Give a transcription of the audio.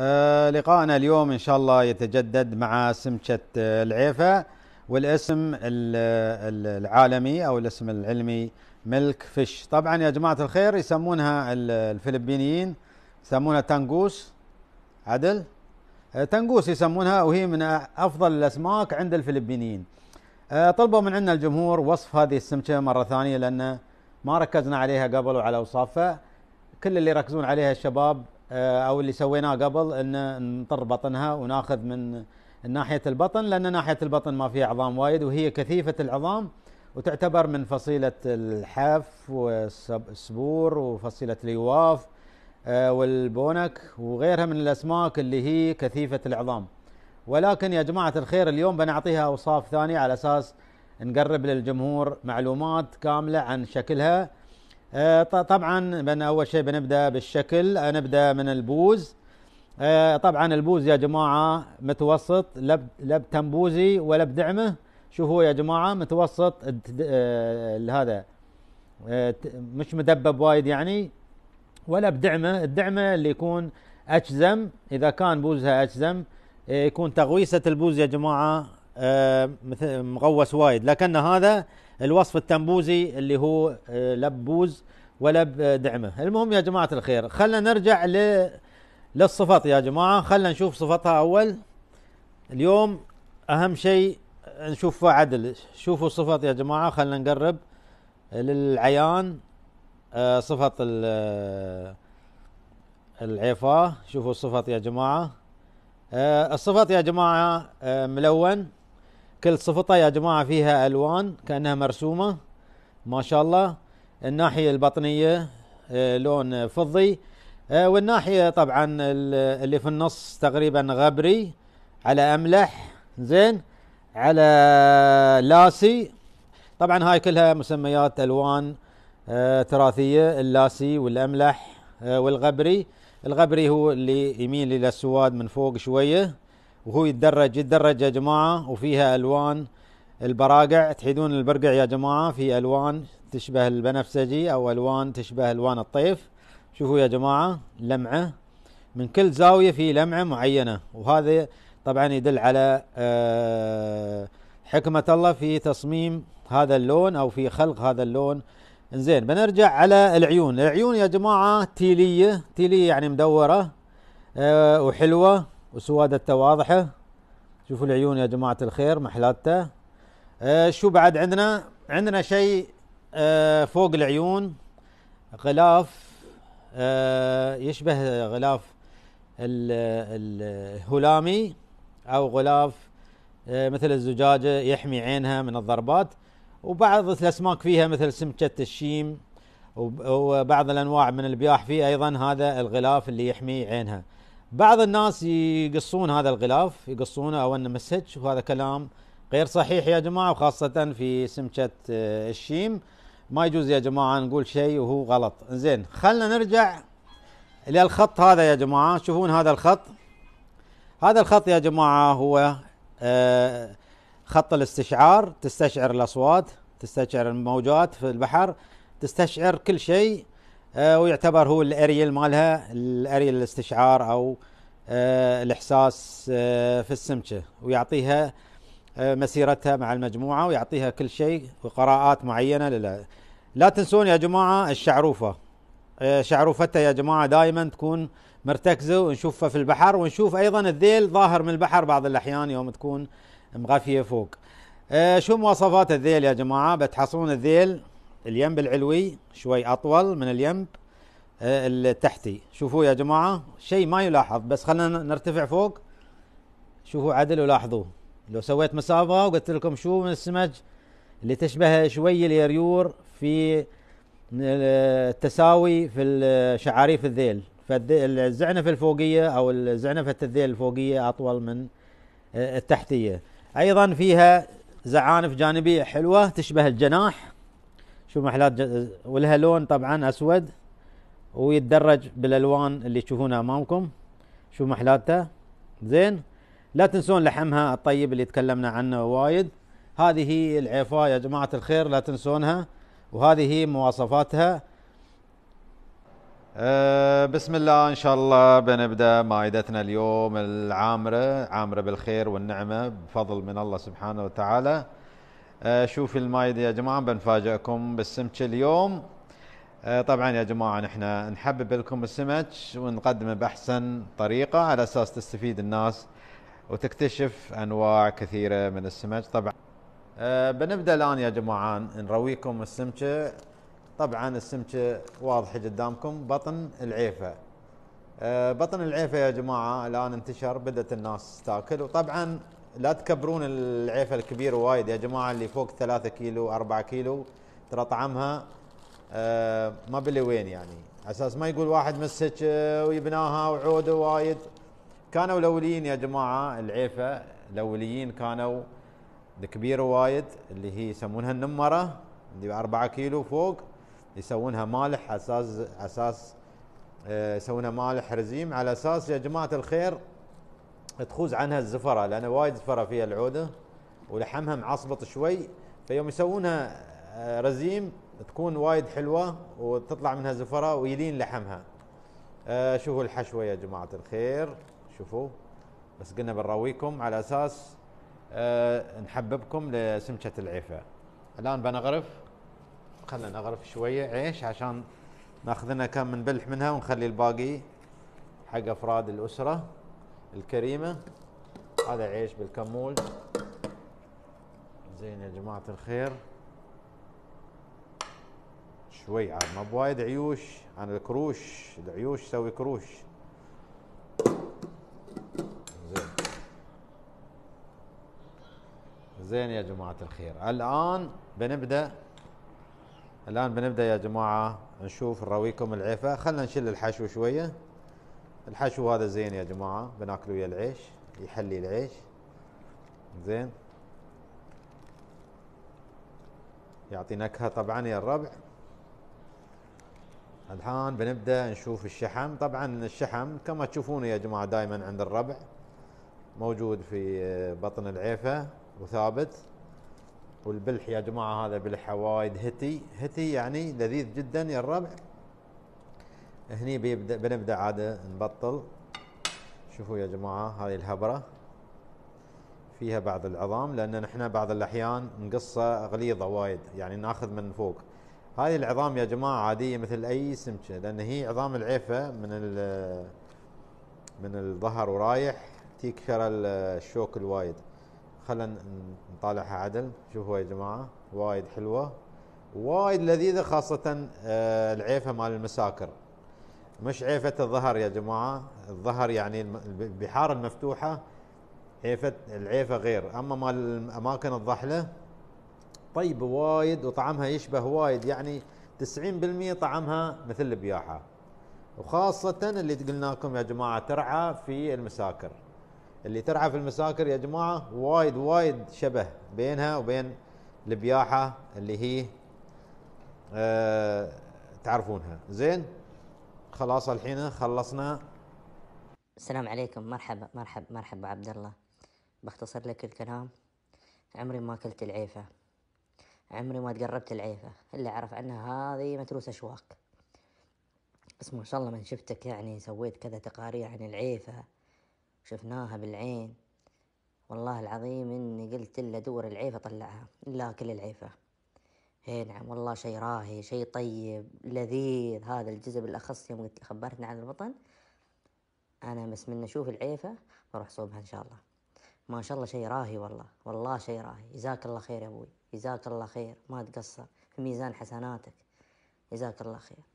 آه، لقائنا اليوم ان شاء الله يتجدد مع سمكه آه، العيفه والاسم العالمي او الاسم العلمي ملك فيش طبعا يا جماعه الخير يسمونها الفلبينيين يسمونها تنقوس عدل آه، تنقوس يسمونها وهي من افضل الاسماك عند الفلبينيين طلبوا من عندنا الجمهور وصف هذه السمكه مره ثانيه لان ما ركزنا عليها قبل وعلى اوصافها كل اللي يركزون عليها الشباب آه، او اللي سويناه قبل ان نطر بطنها وناخذ من ناحيه البطن لان ناحيه البطن ما فيها عظام وايد وهي كثيفه العظام وتعتبر من فصيله الحف والسبور وفصيله اليواف آه، والبونك وغيرها من الاسماك اللي هي كثيفه العظام ولكن يا جماعه الخير اليوم بنعطيها اوصاف ثانيه على اساس نقرب للجمهور معلومات كامله عن شكلها آه، طبعا بنا أول شيء بنبدأ بالشكل نبدأ من البوز آه، طبعا البوز يا جماعة متوسط لب, لب تنبوزي ولب دعمه شوفوا يا جماعة متوسط آه، هذا مش مدبب وايد يعني ولا بدعمه الدعمه اللي يكون اجزم اذا كان بوزها اجزم يكون تغويسه البوز يا جماعه مثل مغوس وايد لكن هذا الوصف التنبوزي اللي هو آه، لبوز ولب دعمه المهم يا جماعه الخير خلينا نرجع ل للصفات يا جماعه خلينا نشوف صفتها اول اليوم اهم شيء نشوفه عدل شوفوا الصفات يا جماعه خلينا نقرب آه، للعيان آه، صفة العفاه شوفوا الصفات يا جماعه الصفات يا جماعه ملون كل صفطة يا جماعة فيها ألوان كأنها مرسومة ما شاء الله الناحية البطنية آه، لون فضي آه، والناحية طبعا اللي في النص تقريبا غبري على أملح زين على لاسي طبعا هاي كلها مسميات ألوان آه، تراثية اللاسي والأملح والغبري الغبري هو اللي يميل إلى السواد من فوق شوية وهو يتدرج يتدرج يا جماعة وفيها ألوان البراقع تحيدون البرقع يا جماعة في ألوان تشبه البنفسجي أو ألوان تشبه ألوان الطيف شوفوا يا جماعة لمعة من كل زاوية في لمعة معينة وهذا طبعا يدل على آه، حكمة الله في تصميم هذا اللون أو في خلق هذا اللون زين بنرجع على العيون العيون يا جماعة تيلية تيلية يعني مدورة آه، وحلوة وسوادته واضحه شوفوا العيون يا جماعه الخير محلاته آه شو بعد عندنا عندنا شيء آه فوق العيون غلاف آه يشبه غلاف الهلامي او غلاف آه مثل الزجاجه يحمي عينها من الضربات وبعض الاسماك فيها مثل سمكه الشيم وبعض الانواع من البياح فيه ايضا هذا الغلاف اللي يحمي عينها بعض الناس يقصون هذا الغلاف يقصونه او انه مسج وهذا كلام غير صحيح يا جماعه وخاصه في سمكه آه، الشيم ما يجوز يا جماعه نقول شيء وهو غلط زين خلنا نرجع للخط هذا يا جماعه تشوفون هذا الخط هذا الخط يا جماعه هو آه، خط الاستشعار تستشعر الاصوات تستشعر الموجات في البحر تستشعر كل شيء آه، ويعتبر هو الاريل مالها الاريل الاستشعار او آه، الاحساس آه، في السمكه ويعطيها مسيرتها مع المجموعه ويعطيها كل شيء وقراءات معينه للا. لا تنسون يا جماعه الشعروفه شعروفتها يا جماعه دائما تكون مرتكزه ونشوفها في البحر ونشوف ايضا الذيل ظاهر من البحر بعض الاحيان يوم تكون مغفيه فوق. شو مواصفات الذيل يا جماعه بتحصلون الذيل الينب العلوي شوي أطول من الينب آه، التحتي شوفوا يا جماعة شيء ما يلاحظ بس خلنا نرتفع فوق شوفوا عدل ولاحظوه لو سويت مسافة وقلت لكم شو من السمج اللي تشبه شوي اليريور في آه، التساوي في شعاريف الذيل فالزعنف الفوقية أو الزعنفة الذيل الفوقية أطول من آه، التحتية أيضا فيها زعانف جانبية حلوة تشبه الجناح شوف محلات ولها لون طبعا اسود ويتدرج بالالوان اللي تشوفونها امامكم شو محلاتها زين لا تنسون لحمها الطيب اللي تكلمنا عنه وايد هذه هي العيفاء يا جماعة الخير لا تنسونها وهذه مواصفاتها أه بسم الله ان شاء الله بنبدا مائدتنا اليوم العامره عامره بالخير والنعمه بفضل من الله سبحانه وتعالى آه، شوف المايدة يا جماعة بنفاجئكم بالسمك اليوم آه، طبعا يا جماعة نحن نحبب لكم السمك ونقدمه بأحسن طريقة على أساس تستفيد الناس وتكتشف أنواع كثيرة من السمك طبعا آه، بنبدأ الآن يا جماعة نرويكم السمكة طبعا السمكة واضحة قدامكم بطن العيفة بطن العيفة يا جماعة الآن انتشر بدأت الناس تاكل وطبعا لا تكبرون العيفه الكبير وايد يا جماعه اللي فوق 3 كيلو 4 كيلو ترى طعمها آه، ما بلي وين يعني اساس ما يقول واحد مسك آه، ويبناها وعوده وايد كانوا الاوليين يا جماعه العيفه الاوليين كانوا الكبيره وايد اللي هي يسمونها النمره اللي 4 كيلو فوق يسوونها مالح اساس اساس آه، يسوونها مالح رزيم على اساس يا جماعه الخير تخوز عنها الزفره لان وايد زفره فيها العوده ولحمها معصبط شوي فيوم يسوونها آه، رزيم تكون وايد حلوه وتطلع منها زفره ويلين لحمها آه شوفوا الحشوه يا جماعه الخير شوفوا بس قلنا بنرويكم على اساس آه نحببكم لسمكه العيفه الان بنغرف خلنا نغرف شويه عيش عشان ناخذ لنا كم بلح منها ونخلي الباقي حق افراد الاسره الكريمه هذا عيش بالكمول زين يا جماعه الخير شوي عاد ما بوايد عيوش عن الكروش العيوش سوي كروش زين زين يا جماعه الخير الان بنبدا الان بنبدا يا جماعه نشوف نرويكم العفه خلينا نشيل الحشو شويه الحشو هذا زين يا جماعه بناكله ويا العيش يحلي العيش زين يعطي نكهه طبعا يا الربع الان بنبدا نشوف الشحم طبعا الشحم كما تشوفون يا جماعه دائما عند الربع موجود في بطن العيفه وثابت والبلح يا جماعه هذا بلح وايد هتي هتي يعني لذيذ جدا يا الربع هني بيبدا بنبدا عاده نبطل شوفوا يا جماعه هذه الهبره فيها بعض العظام لان نحن بعض الاحيان نقصه غليظه وايد يعني ناخذ من فوق هذه العظام يا جماعه عاديه مثل اي سمكه لان هي عظام العيفه من من الظهر ورايح تكسر الشوك الوايد خلنا نطالعها عدل شوفوا يا جماعه وايد حلوه وايد لذيذه خاصه آه، العيفه مال المساكر مش عيفة الظهر يا جماعة الظهر يعني البحار المفتوحة عيفة العيفة غير أما مال الأماكن الضحلة طيب وايد وطعمها يشبه وايد يعني 90% طعمها مثل البياحة وخاصة اللي قلناكم يا جماعة ترعى في المساكر اللي ترعى في المساكر يا جماعة وايد وايد شبه بينها وبين البياحة اللي هي أه تعرفونها زين خلاص الحين خلصنا السلام عليكم مرحبا مرحبا مرحبا عبد الله بختصر لك الكلام عمري ما كلت العيفة عمري ما تقربت العيفة اللي أعرف عنها هذه متروس أشواك بس ما شاء الله من شفتك يعني سويت كذا تقارير عن العيفة شفناها بالعين والله العظيم إني قلت إلا دور العيفة طلعها لا كل العيفة اي نعم والله شيء راهي شيء طيب لذيذ هذا الجزء بالاخص يوم قلت- خبرتنا عن الوطن انا بس من اشوف العيفة بروح صوبها ان شاء الله ما شاء الله شيء راهي والله والله شيء راهي جزاك الله خير يا ابوي جزاك الله خير ما تقصر في ميزان حسناتك جزاك الله خير